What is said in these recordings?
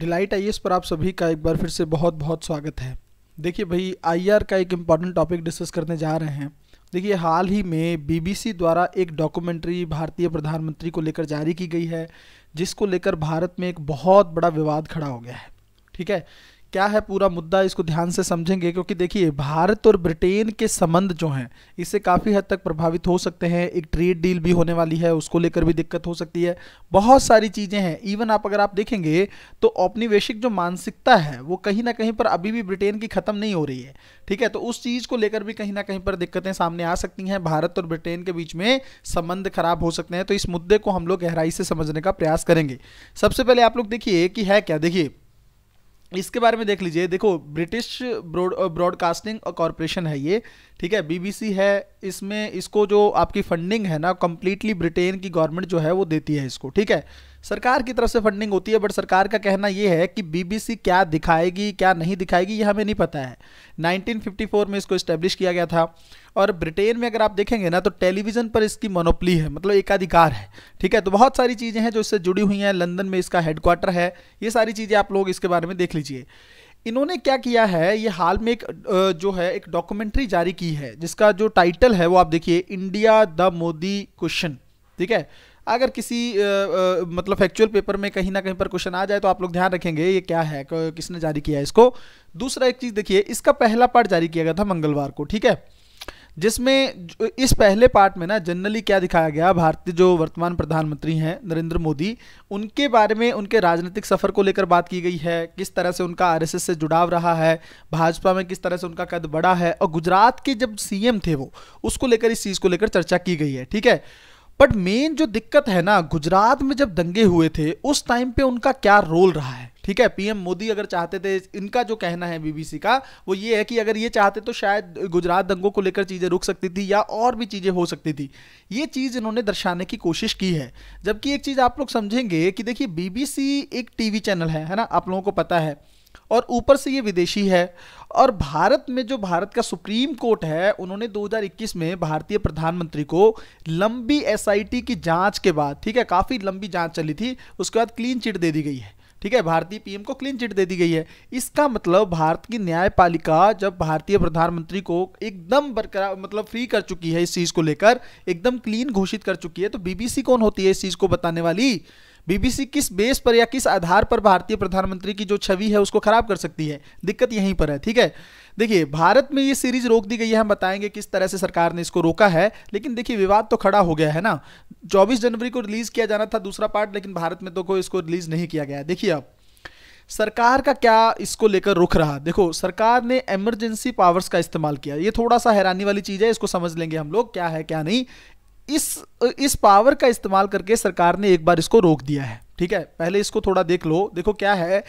delight आई पर आप सभी का एक बार फिर से बहुत बहुत स्वागत है देखिए भाई आई का एक इम्पॉर्टेंट टॉपिक डिस्कस करने जा रहे हैं देखिए हाल ही में बीबीसी द्वारा एक डॉक्यूमेंट्री भारतीय प्रधानमंत्री को लेकर जारी की गई है जिसको लेकर भारत में एक बहुत बड़ा विवाद खड़ा हो गया है ठीक है क्या है पूरा मुद्दा इसको ध्यान से समझेंगे क्योंकि देखिए भारत और ब्रिटेन के संबंध जो हैं इससे काफ़ी हद तक प्रभावित हो सकते हैं एक ट्रेड डील भी होने वाली है उसको लेकर भी दिक्कत हो सकती है बहुत सारी चीज़ें हैं इवन आप अगर आप देखेंगे तो औपनिवेशिक जो मानसिकता है वो कहीं ना कहीं पर अभी भी ब्रिटेन की ख़त्म नहीं हो रही है ठीक है तो उस चीज़ को लेकर भी कहीं ना कहीं पर दिक्कतें सामने आ सकती हैं भारत और ब्रिटेन के बीच में संबंध खराब हो सकते हैं तो इस मुद्दे को हम लोग गहराई से समझने का प्रयास करेंगे सबसे पहले आप लोग देखिए कि है क्या देखिए इसके बारे में देख लीजिए देखो ब्रिटिश ब्रॉड ब्रॉडकास्टिंग कॉरपोरेशन है ये ठीक है बीबीसी है इसमें इसको जो आपकी फंडिंग है ना कम्प्लीटली ब्रिटेन की गवर्नमेंट जो है वो देती है इसको ठीक है सरकार की तरफ से फंडिंग होती है बट सरकार का कहना यह है कि बीबीसी क्या दिखाएगी क्या नहीं दिखाएगी यह हमें नहीं पता है 1954 में इसको इस्टेब्लिश किया गया था और ब्रिटेन में अगर आप देखेंगे ना तो टेलीविज़न पर इसकी मोनोपली है मतलब एकाधिकार है ठीक है तो बहुत सारी चीज़ें हैं जो इससे जुड़ी हुई हैं लंदन में इसका हेडक्वार्टर है ये सारी चीज़ें आप लोग इसके बारे में देख लीजिए इन्होंने क्या किया है ये हाल में एक जो है एक डॉक्यूमेंट्री जारी की है जिसका जो टाइटल है वो आप देखिए इंडिया द मोदी क्वेश्चन ठीक है अगर किसी आ, आ, मतलब फैक्चुअल पेपर में कहीं ना कहीं पर क्वेश्चन आ जाए तो आप लोग ध्यान रखेंगे ये क्या है किसने जारी किया है इसको दूसरा एक चीज़ देखिए इसका पहला पार्ट जारी किया गया था मंगलवार को ठीक है जिसमें इस पहले पार्ट में ना जनरली क्या दिखाया गया भारतीय जो वर्तमान प्रधानमंत्री हैं नरेंद्र मोदी उनके बारे में उनके राजनीतिक सफ़र को लेकर बात की गई है किस तरह से उनका आरएसएस से जुड़ाव रहा है भाजपा में किस तरह से उनका कद बढ़ा है और गुजरात के जब सीएम थे वो उसको लेकर इस चीज़ को लेकर चर्चा की गई है ठीक है बट मेन जो दिक्कत है ना गुजरात में जब दंगे हुए थे उस टाइम पे उनका क्या रोल रहा है ठीक है पीएम मोदी अगर चाहते थे इनका जो कहना है बीबीसी का वो ये है कि अगर ये चाहते तो शायद गुजरात दंगों को लेकर चीज़ें रुक सकती थी या और भी चीज़ें हो सकती थी ये चीज़ इन्होंने दर्शाने की कोशिश की है जबकि एक चीज़ आप लोग समझेंगे कि देखिए बीबीसी एक टीवी चैनल है है ना आप लोगों को पता है और ऊपर से ये विदेशी है और भारत में जो भारत का सुप्रीम कोर्ट है उन्होंने 2021 में भारतीय प्रधानमंत्री को लंबी एसआईटी की जांच के बाद ठीक है काफ़ी लंबी जांच चली थी उसके बाद क्लीन चिट दे दी गई है ठीक है भारतीय पीएम को क्लीन चिट दे दी गई है इसका मतलब भारत की न्यायपालिका जब भारतीय प्रधानमंत्री को एकदम बरकरार मतलब फ्री कर चुकी है इस चीज़ को लेकर एकदम क्लीन घोषित कर चुकी है तो बीबीसी कौन होती है इस चीज़ को बताने वाली बीबीसी किस बेस पर या किस आधार पर भारतीय प्रधानमंत्री की जो छवि है उसको खराब कर सकती है दिक्कत यहीं पर है ठीक है देखिए भारत में ये सीरीज रोक दी गई है हम बताएंगे किस तरह से सरकार ने इसको रोका है लेकिन देखिए विवाद तो खड़ा हो गया है ना 24 जनवरी को रिलीज किया जाना था दूसरा पार्ट लेकिन भारत में तो कोई इसको रिलीज नहीं किया गया देखिए अब सरकार का क्या इसको लेकर रुख रहा देखो सरकार ने इमरजेंसी पावर्स का इस्तेमाल किया ये थोड़ा सा हैरानी वाली चीज़ है इसको समझ लेंगे हम लोग क्या है क्या नहीं इस इस पावर का इस्तेमाल करके सरकार ने एक बार इसको रोक दिया है ठीक है पहले इसको थोड़ा देख लो देखो क्या है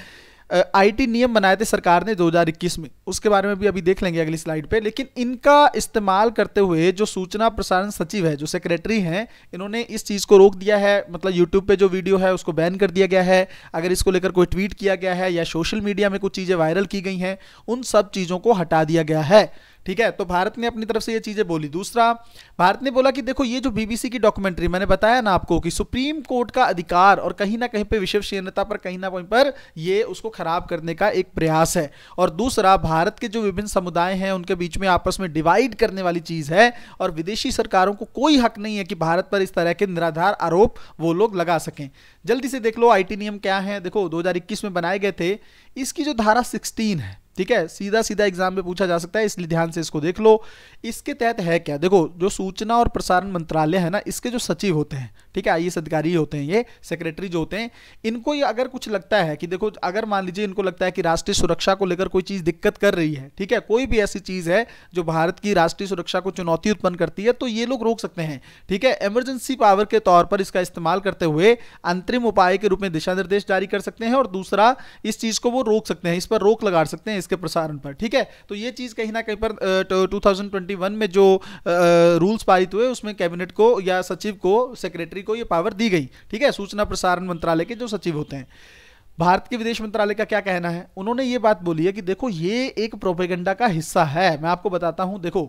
आईटी नियम बनाए थे सरकार ने 2021 में उसके बारे में भी अभी देख लेंगे अगली स्लाइड पे लेकिन इनका इस्तेमाल करते हुए जो सूचना प्रसारण सचिव है जो सेक्रेटरी हैं इन्होंने इस चीज़ को रोक दिया है मतलब यूट्यूब पे जो वीडियो है उसको बैन कर दिया गया है अगर इसको लेकर कोई ट्वीट किया गया है या सोशल मीडिया में कुछ चीज़ें वायरल की गई हैं उन सब चीज़ों को हटा दिया गया है ठीक है तो भारत ने अपनी तरफ से ये चीज़ें बोली दूसरा भारत ने बोला कि देखो ये जो बीबीसी की डॉक्यूमेंट्री मैंने बताया ना आपको कि सुप्रीम कोर्ट का अधिकार और कहीं ना कहीं पर विश्वसनीयता पर कहीं ना कहीं पर ये उसको खराब करने का एक प्रयास है और दूसरा भारत के जो विभिन्न समुदाय हैं उनके बीच में आपस में डिवाइड करने वाली चीज़ है और विदेशी सरकारों को कोई हक नहीं है कि भारत पर इस तरह के निराधार आरोप वो लोग लगा सकें जल्दी से देख लो आई नियम क्या है देखो दो में बनाए गए थे इसकी जो धारा सिक्सटीन है ठीक है सीधा सीधा एग्जाम में पूछा जा सकता है इसलिए ध्यान से इसको देख लो इसके तहत है क्या देखो जो सूचना और प्रसारण मंत्रालय है ना इसके जो सचिव होते हैं ठीक है आई अधिकारी होते हैं ये सेक्रेटरी जो होते हैं इनको ये अगर कुछ लगता है कि देखो अगर मान लीजिए इनको लगता है कि राष्ट्रीय सुरक्षा को लेकर कोई चीज़ दिक्कत कर रही है ठीक है कोई भी ऐसी चीज़ है जो भारत की राष्ट्रीय सुरक्षा को चुनौती उत्पन्न करती है तो ये लोग रोक सकते हैं ठीक है इमरजेंसी पावर के तौर पर इसका इस्तेमाल करते हुए अंतरिम उपाय के रूप में दिशा निर्देश जारी कर सकते हैं और दूसरा इस चीज़ को वो रोक सकते हैं इस पर रोक लगा सकते हैं इसके प्रसारण पर ठीक है तो ये चीज़ कहीं ना कहीं पर टू तो में जो रूल्स पारित हुए उसमें कैबिनेट को या सचिव को सेक्रेटरी को ये पावर दी गई ठीक है सूचना प्रसारण मंत्रालय के जो सचिव होते हैं भारत के विदेश मंत्रालय का क्या कहना है उन्होंने ये बात बोली है कि देखो ये एक प्रोपेगेंडा का हिस्सा है मैं आपको बताता हूं देखो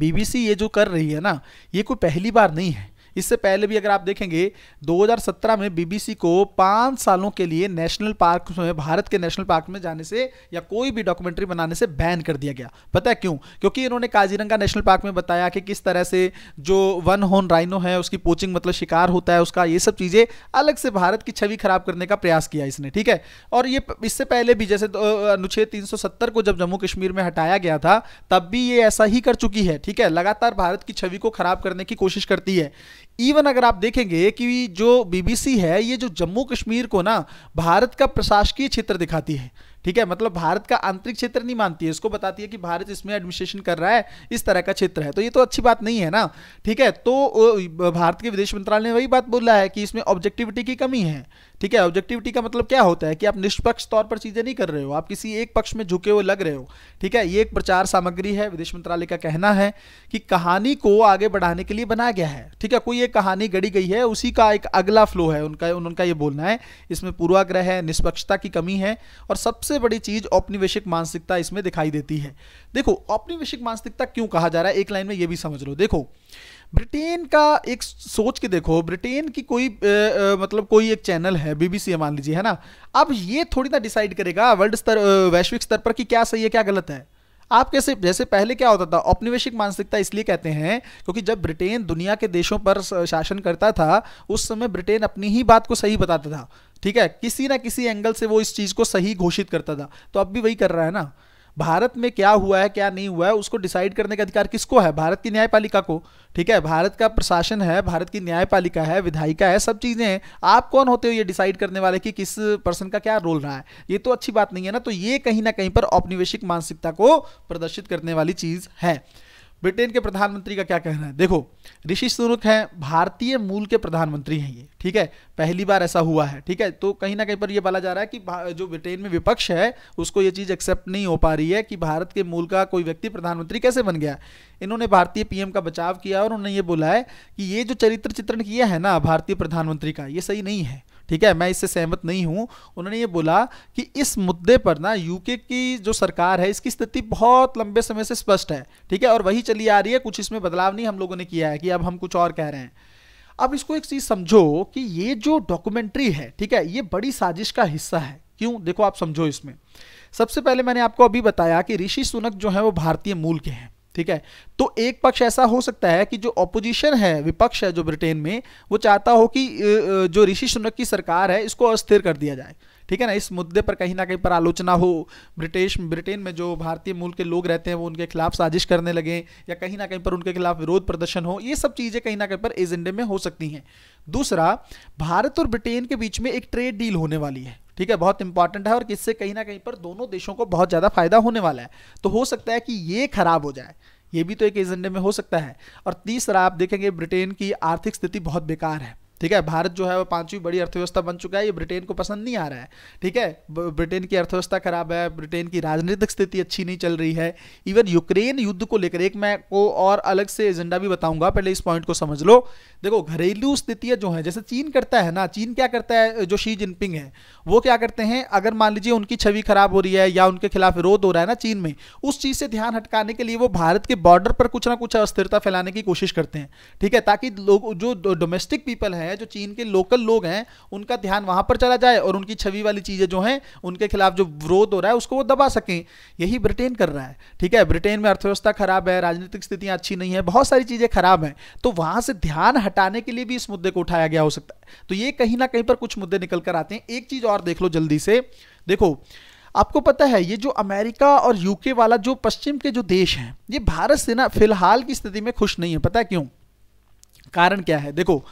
बीबीसी ये जो कर रही है ना ये कोई पहली बार नहीं है इससे पहले भी अगर आप देखेंगे 2017 में बीबीसी को पांच सालों के लिए नेशनल पार्क में भारत के नेशनल पार्क में जाने से या कोई भी डॉक्यूमेंट्री बनाने से बैन कर दिया गया पता है क्यों क्योंकि इन्होंने काजीरंगा नेशनल पार्क में बताया कि किस तरह से जो वन होन राइनो है उसकी पोचिंग मतलब शिकार होता है उसका ये सब चीज़ें अलग से भारत की छवि खराब करने का प्रयास किया इसने ठीक है और ये इससे पहले भी जैसे तो, अनुच्छेद तीन को जब जम्मू कश्मीर में हटाया गया था तब भी ये ऐसा ही कर चुकी है ठीक है लगातार भारत की छवि को खराब करने की कोशिश करती है इवन अगर आप देखेंगे कि जो बीबीसी है ये जो जम्मू कश्मीर को ना भारत का प्रशासकीय क्षेत्र दिखाती है ठीक है मतलब भारत का आंतरिक क्षेत्र नहीं मानती है इसको बताती है कि भारत इसमें एडमिनिस्ट्रेशन कर रहा है इस तरह का क्षेत्र है तो ये तो अच्छी बात नहीं है ना ठीक है तो भारत के विदेश मंत्रालय ने वही बात बोला है कि इसमें ऑब्जेक्टिविटी की कमी है ठीक है ऑब्जेक्टिविटी का मतलब क्या होता है कि आप निष्पक्ष तौर पर चीजें नहीं कर रहे हो आप किसी एक पक्ष में झुके हुए लग रहे हो ठीक है ये एक प्रचार सामग्री है विदेश मंत्रालय का कहना है कि कहानी को आगे बढ़ाने के लिए बनाया गया है ठीक है कोई एक कहानी गढ़ी गई है उसी का एक अगला फ्लो है उनका उनका ये बोलना है इसमें पूर्वाग्रह है निष्पक्षता की कमी है और सबसे बड़ी चीज औपनिवेशिक मानसिकता इसमें दिखाई देती है देखो औपनिवेशिक मानसिकता क्यों कहा जा रहा है एक लाइन में यह भी समझ लो देखो ब्रिटेन का एक सोच के देखो ब्रिटेन की कोई ए, ए, मतलब कोई एक चैनल है बीबीसी मान लीजिए है ना अब ये थोड़ी ना डिसाइड करेगा वर्ल्ड स्तर वैश्विक स्तर पर कि क्या सही है क्या गलत है आप कैसे जैसे पहले क्या होता था औपनिवेशिक मानसिकता इसलिए कहते हैं क्योंकि जब ब्रिटेन दुनिया के देशों पर शासन करता था उस समय ब्रिटेन अपनी ही बात को सही बताता था ठीक है किसी ना किसी एंगल से वो इस चीज़ को सही घोषित करता था तो अब भी वही कर रहा है ना भारत में क्या हुआ है क्या नहीं हुआ है उसको डिसाइड करने का अधिकार किसको है भारत की न्यायपालिका को ठीक है भारत का प्रशासन है भारत की न्यायपालिका है विधायिका है सब चीज़ें हैं आप कौन होते हो ये डिसाइड करने वाले कि किस पर्सन का क्या रोल रहा है ये तो अच्छी बात नहीं है ना तो ये कहीं ना कहीं पर औपनिवेशिक मानसिकता को प्रदर्शित करने वाली चीज़ है ब्रिटेन के प्रधानमंत्री का क्या कहना है देखो ऋषि सुनुक हैं भारतीय मूल के प्रधानमंत्री हैं ये ठीक है पहली बार ऐसा हुआ है ठीक है तो कहीं ना कहीं पर ये बोला जा रहा है कि जो ब्रिटेन में विपक्ष है उसको ये चीज़ एक्सेप्ट नहीं हो पा रही है कि भारत के मूल का कोई व्यक्ति प्रधानमंत्री कैसे बन गया इन्होंने भारतीय पीएम का बचाव किया और उन्होंने ये बोला है कि ये जो चरित्र चित्रण किया है ना भारतीय प्रधानमंत्री का ये सही नहीं है ठीक है मैं इससे सहमत नहीं हूं उन्होंने ये बोला कि इस मुद्दे पर ना यूके की जो सरकार है इसकी स्थिति बहुत लंबे समय से स्पष्ट है ठीक है और वही चली आ रही है कुछ इसमें बदलाव नहीं हम लोगों ने किया है कि अब हम कुछ और कह रहे हैं अब इसको एक चीज समझो कि ये जो डॉक्यूमेंट्री है ठीक है ये बड़ी साजिश का हिस्सा है क्यों देखो आप समझो इसमें सबसे पहले मैंने आपको अभी बताया कि ऋषि सुनक जो है वो भारतीय मूल के हैं ठीक है तो एक पक्ष ऐसा हो सकता है कि जो ऑपोजिशन है विपक्ष है जो ब्रिटेन में वो चाहता हो कि जो ऋषि सुनक की सरकार है इसको अस्थिर कर दिया जाए ठीक है ना इस मुद्दे पर कहीं ना कहीं पर आलोचना हो ब्रिटिश ब्रिटेन में जो भारतीय मूल के लोग रहते हैं वो उनके खिलाफ साजिश करने लगे या कहीं ना कहीं पर उनके खिलाफ विरोध प्रदर्शन हो ये सब चीज़ें कहीं ना कहीं पर एजेंडे में हो सकती हैं दूसरा भारत और ब्रिटेन के बीच में एक ट्रेड डील होने वाली है ठीक है बहुत इंपॉर्टेंट है और इससे कहीं ना कहीं पर दोनों देशों को बहुत ज़्यादा फायदा होने वाला है तो हो सकता है कि ये खराब हो जाए ये भी तो एक एजेंडे में हो सकता है और तीसरा आप देखेंगे ब्रिटेन की आर्थिक स्थिति बहुत बेकार है ठीक है भारत जो है वो पांचवी बड़ी अर्थव्यवस्था बन चुका है ये ब्रिटेन को पसंद नहीं आ रहा है ठीक है ब्रिटेन की अर्थव्यवस्था खराब है ब्रिटेन की राजनीतिक स्थिति अच्छी नहीं चल रही है इवन यूक्रेन युद्ध को लेकर एक मैं को और अलग से एजेंडा भी बताऊंगा पहले इस पॉइंट को समझ लो देखो घरेलू स्थितियाँ जो है जैसे चीन करता है ना चीन क्या करता है जो शी जिनपिंग है वो क्या करते हैं अगर मान लीजिए उनकी छवि खराब हो रही है या उनके खिलाफ विरोध हो रहा है ना चीन में उस चीज़ से ध्यान हटकाने के लिए वो भारत के बॉर्डर पर कुछ ना कुछ अस्थिरता फैलाने की कोशिश करते हैं ठीक है ताकि लोग जो डोमेस्टिक पीपल है हैं जो चीन के लोकल लोग हैं उनका ध्यान वहां पर चला जाए और उनकी छवि वाली चीजें जो हैं उनके खिलाफ जो विरोध हो रहा है उसको वो दबा सकें यही ब्रिटेन कर रहा है ठीक है ब्रिटेन में अर्थव्यवस्था खराब है राजनीतिक स्थितियां अच्छी नहीं है बहुत सारी चीजें खराब हैं तो वहां से ध्यान हटाने के लिए भी इस मुद्दे को उठाया गया हो सकता है तो ये कहीं ना कहीं पर कुछ मुद्दे निकल कर आते हैं एक चीज और देख लो जल्दी से देखो आपको पता है ये जो अमेरिका और यूके वाला जो पश्चिम के जो देश हैं ये भारत से ना फिलहाल की स्थिति में खुश नहीं है पता है क्यों कारण क्या है देखो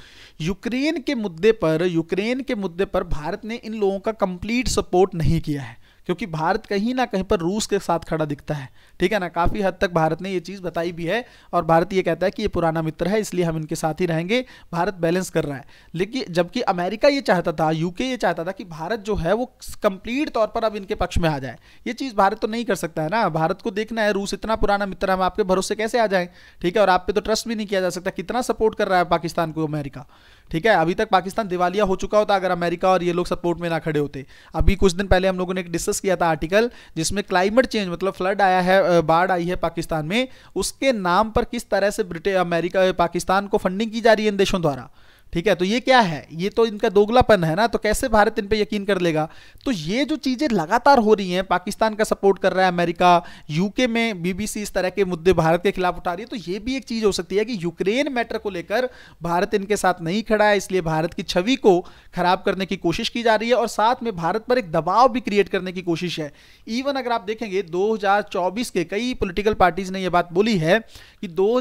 यूक्रेन के मुद्दे पर यूक्रेन के मुद्दे पर भारत ने इन लोगों का कंप्लीट सपोर्ट नहीं किया है क्योंकि भारत कहीं ना कहीं पर रूस के साथ खड़ा दिखता है ठीक है ना काफ़ी हद तक भारत ने ये चीज़ बताई भी है और भारत ये कहता है कि ये पुराना मित्र है इसलिए हम इनके साथ ही रहेंगे भारत बैलेंस कर रहा है लेकिन जबकि अमेरिका ये चाहता था यूके ये चाहता था कि भारत जो है वो कंप्लीट तौर पर अब इनके पक्ष में आ जाए ये चीज़ भारत तो नहीं कर सकता है ना भारत को देखना है रूस इतना पुराना मित्र है हम आपके भरोसे कैसे आ जाए ठीक है और आप पे तो ट्रस्ट भी नहीं किया जा सकता कितना सपोर्ट कर रहा है पाकिस्तान को अमेरिका ठीक है अभी तक पाकिस्तान दिवालिया हो चुका होता अगर अमेरिका और ये लोग सपोर्ट में ना खड़े होते अभी कुछ दिन पहले हम लोगों ने एक डिस्कस डिस्कस किया था आर्टिकल जिसमें क्लाइमेट चेंज मतलब फ्लड आया है बाढ़ आई है पाकिस्तान में उसके नाम पर किस तरह से ब्रिटेन अमेरिका पाकिस्तान को फंडिंग की जा रही है इन देशों द्वारा ठीक है तो ये क्या है ये तो इनका दोगलापन है ना तो कैसे भारत इन पे यकीन कर लेगा तो ये जो चीज़ें लगातार हो रही हैं पाकिस्तान का सपोर्ट कर रहा है अमेरिका यूके में बीबीसी इस तरह के मुद्दे भारत के खिलाफ उठा रही है तो ये भी एक चीज़ हो सकती है कि यूक्रेन मैटर को लेकर भारत इनके साथ नहीं खड़ा है इसलिए भारत की छवि को खराब करने की कोशिश की जा रही है और साथ में भारत पर एक दबाव भी क्रिएट करने की कोशिश है इवन अगर आप देखेंगे दो के कई पोलिटिकल पार्टीज ने यह बात बोली है कि दो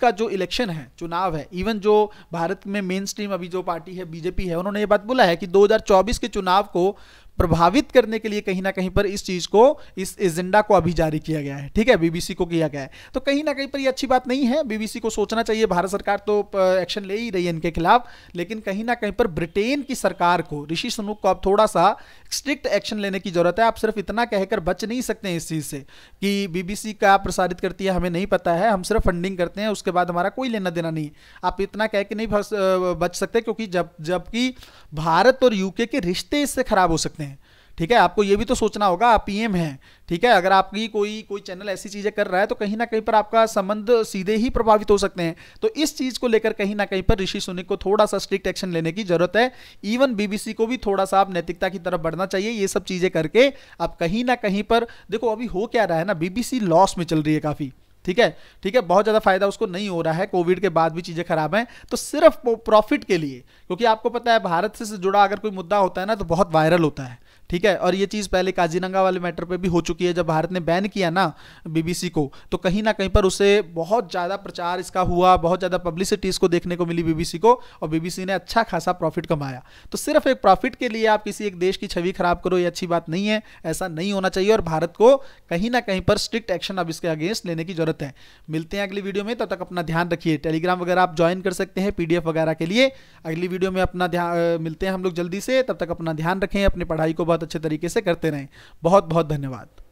का जो इलेक्शन है चुनाव है इवन जो भारत में मेन स्ट्रीम अभी जो पार्टी है बीजेपी है उन्होंने ये बात बोला है कि 2024 के चुनाव को प्रभावित करने के लिए कहीं ना कहीं पर इस चीज को इस एजेंडा को अभी जारी किया गया है ठीक है बीबीसी को किया गया है तो कहीं ना कहीं पर यह अच्छी बात नहीं है बीबीसी को सोचना चाहिए भारत सरकार तो एक्शन ले ही रही है इनके खिलाफ लेकिन कहीं ना कहीं पर ब्रिटेन की सरकार को ऋषि सुनुक को अब थोड़ा सा स्ट्रिक्ट एक्शन लेने की जरूरत है आप सिर्फ इतना कहकर बच नहीं सकते हैं इस चीज से कि बीबीसी का प्रसारित करती है हमें नहीं पता है हम सिर्फ फंडिंग करते हैं उसके बाद हमारा कोई लेना देना नहीं आप इतना कह के नहीं बच सकते क्योंकि जब जबकि भारत और यूके के रिश्ते इससे खराब हो सकते हैं ठीक है आपको ये भी तो सोचना होगा आप पीएम हैं ठीक है अगर आपकी कोई कोई चैनल ऐसी चीज़ें कर रहा है तो कहीं ना कहीं पर आपका संबंध सीधे ही प्रभावित हो सकते हैं तो इस चीज़ को लेकर कहीं ना कहीं पर ऋषि सुनिक को थोड़ा सा स्ट्रिक्ट एक्शन लेने की जरूरत है इवन बीबीसी को भी थोड़ा सा आप नैतिकता की तरफ बढ़ना चाहिए ये सब चीज़ें करके आप कहीं ना कहीं पर देखो अभी हो क्या रहा है ना बीबीसी लॉस में चल रही है काफ़ी ठीक है ठीक है बहुत ज़्यादा फायदा उसको नहीं हो रहा है कोविड के बाद भी चीज़ें खराब हैं तो सिर्फ प्रॉफिट के लिए क्योंकि आपको पता है भारत से जुड़ा अगर कोई मुद्दा होता है ना तो बहुत वायरल होता है ठीक है और ये चीज़ पहले काजीरंगा वाले मैटर पे भी हो चुकी है जब भारत ने बैन किया ना बीबीसी को तो कहीं ना कहीं पर उसे बहुत ज़्यादा प्रचार इसका हुआ बहुत ज़्यादा पब्लिसिटी इसको देखने को मिली बीबीसी को और बीबीसी ने अच्छा खासा प्रॉफिट कमाया तो सिर्फ एक प्रॉफिट के लिए आप किसी एक देश की छवि खराब करो ये अच्छी बात नहीं है ऐसा नहीं होना चाहिए और भारत को कहीं ना कहीं पर स्ट्रिक्ट एक्शन अब इसके अगेंस्ट लेने की जरूरत है मिलते हैं अगली वीडियो में तब तक अपना ध्यान रखिए टेलीग्राम वगैरह आप ज्वाइन कर सकते हैं पीडीएफ वगैरह के लिए अगली वीडियो में अपना ध्यान मिलते हैं हम लोग जल्दी से तब तक अपना ध्यान रखें अपनी पढ़ाई को बहुत बहुत अच्छे तरीके से करते रहें बहुत बहुत धन्यवाद